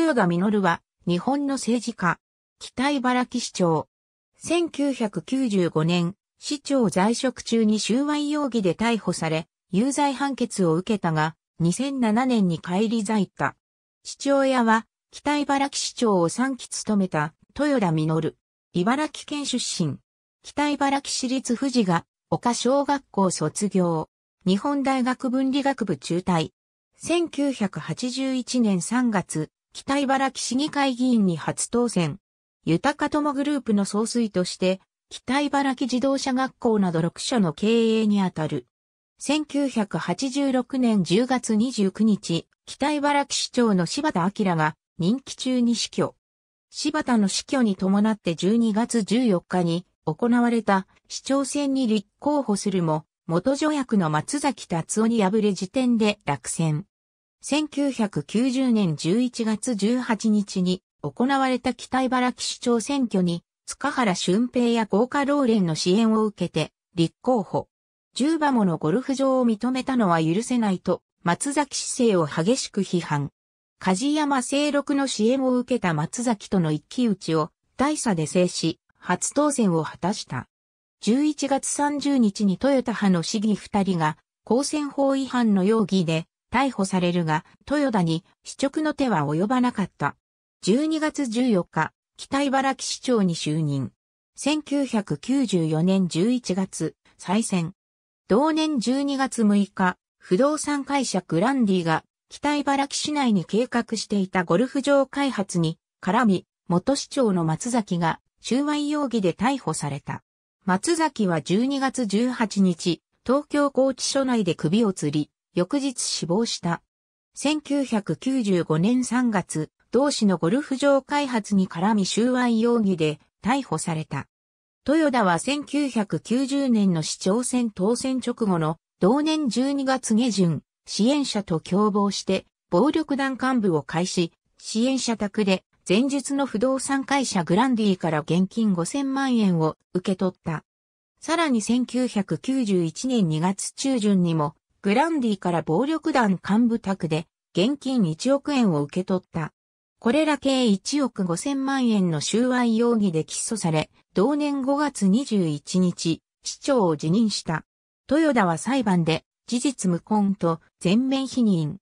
豊田実は、日本の政治家、北茨城市長。1995年、市長在職中に収賄容疑で逮捕され、有罪判決を受けたが、2007年に返り咲いた。父親は、北茨城市長を3期務めた、豊田実。茨城県出身。北茨城市立富士が、岡小学校卒業。日本大学文理学部中退。1981年3月、北茨城市議会議員に初当選。豊友グループの総帥として、北茨城自動車学校など6社の経営にあたる。1986年10月29日、北茨城市長の柴田明が任期中に死去。柴田の死去に伴って12月14日に行われた市長選に立候補するも、元助役の松崎達夫に敗れ時点で落選。1990年11月18日に行われた北茨城市長選挙に、塚原俊平や豪華老連の支援を受けて、立候補。10馬ものゴルフ場を認めたのは許せないと、松崎市政を激しく批判。梶山清六の支援を受けた松崎との一騎打ちを大差で制し、初当選を果たした。11月30日に豊田派の市議二人が、公選法違反の容疑で逮捕されるが、豊田に死直の手は及ばなかった。12月14日、北茨城市長に就任。1994年11月、再選。同年12月6日、不動産会社グランディが北茨城市内に計画していたゴルフ場開発に絡み、元市長の松崎が収賄容疑で逮捕された。松崎は12月18日、東京高知署内で首を吊り、翌日死亡した。1995年3月、同市のゴルフ場開発に絡み収賄容疑で逮捕された。豊田は1990年の市長選当選直後の同年12月下旬、支援者と共謀して暴力団幹部を介し、支援者宅で前述の不動産会社グランディから現金5000万円を受け取った。さらに1991年2月中旬にもグランディから暴力団幹部宅で現金1億円を受け取った。これら計1億5千万円の収賄容疑で起訴され、同年5月21日、市長を辞任した。豊田は裁判で事実無根と全面否認。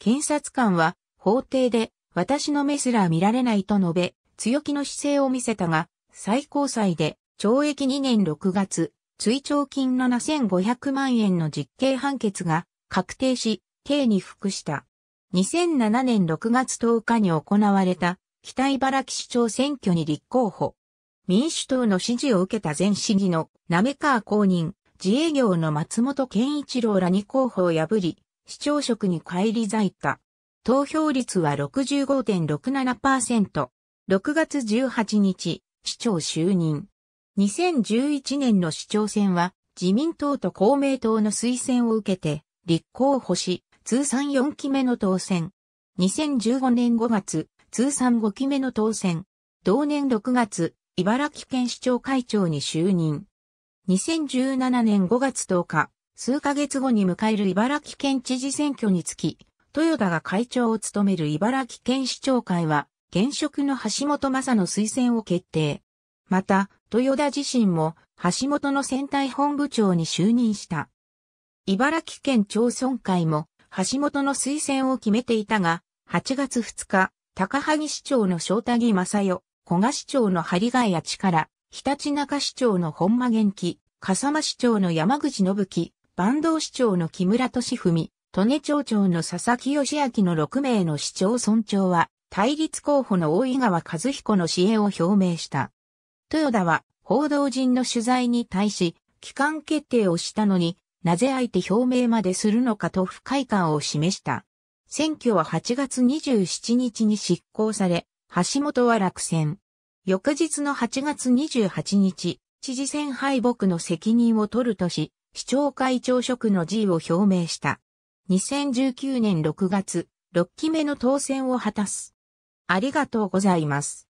検察官は法廷で私の目すら見られないと述べ、強気の姿勢を見せたが、最高裁で懲役2年6月、追徴金7500万円の実刑判決が確定し、刑に服した。2007年6月10日に行われた北茨城市長選挙に立候補。民主党の支持を受けた前市議の滑川公認、自営業の松本健一郎らに候補を破り、市長職に返り咲いた。投票率は65.67%。6月18日、市長就任。2011年の市長選は自民党と公明党の推薦を受けて立候補し、通算4期目の当選。2015年5月、通算5期目の当選。同年6月、茨城県市長会長に就任。2017年5月10日、数ヶ月後に迎える茨城県知事選挙につき、豊田が会長を務める茨城県市長会は、現職の橋本正の推薦を決定。また、豊田自身も、橋本の選対本部長に就任した。茨城県町村会も、橋本の推薦を決めていたが、8月2日、高萩市長の正谷木正代、古賀市長の張ヶ谷力、ひたちな市長の本間元気、笠間市長の山口信樹、坂東市長の木村敏文、利根町長の佐々木義明の6名の市長村長は、対立候補の大井川和彦の支援を表明した。豊田は報道陣の取材に対し、帰還決定をしたのに、なぜ相手表明までするのかと不快感を示した。選挙は8月27日に執行され、橋本は落選。翌日の8月28日、知事選敗北の責任を取るとし、市長会長職の辞意を表明した。2019年6月、6期目の当選を果たす。ありがとうございます。